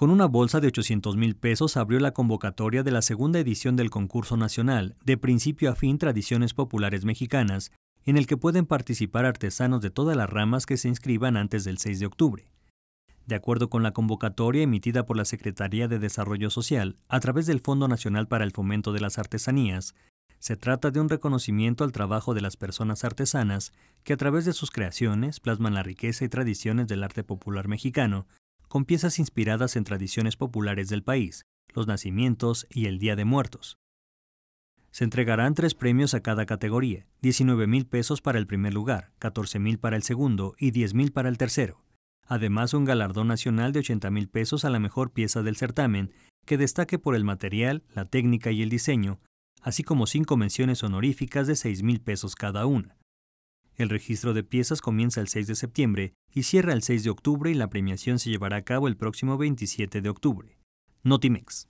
Con una bolsa de 800 mil pesos abrió la convocatoria de la segunda edición del concurso nacional de principio a fin Tradiciones Populares Mexicanas, en el que pueden participar artesanos de todas las ramas que se inscriban antes del 6 de octubre. De acuerdo con la convocatoria emitida por la Secretaría de Desarrollo Social a través del Fondo Nacional para el Fomento de las Artesanías, se trata de un reconocimiento al trabajo de las personas artesanas que a través de sus creaciones plasman la riqueza y tradiciones del arte popular mexicano con piezas inspiradas en tradiciones populares del país, los nacimientos y el Día de Muertos. Se entregarán tres premios a cada categoría, 19 mil pesos para el primer lugar, 14 para el segundo y 10 para el tercero. Además, un galardón nacional de 80 mil pesos a la mejor pieza del certamen, que destaque por el material, la técnica y el diseño, así como cinco menciones honoríficas de 6 pesos cada una. El registro de piezas comienza el 6 de septiembre y cierra el 6 de octubre y la premiación se llevará a cabo el próximo 27 de octubre. Notimex.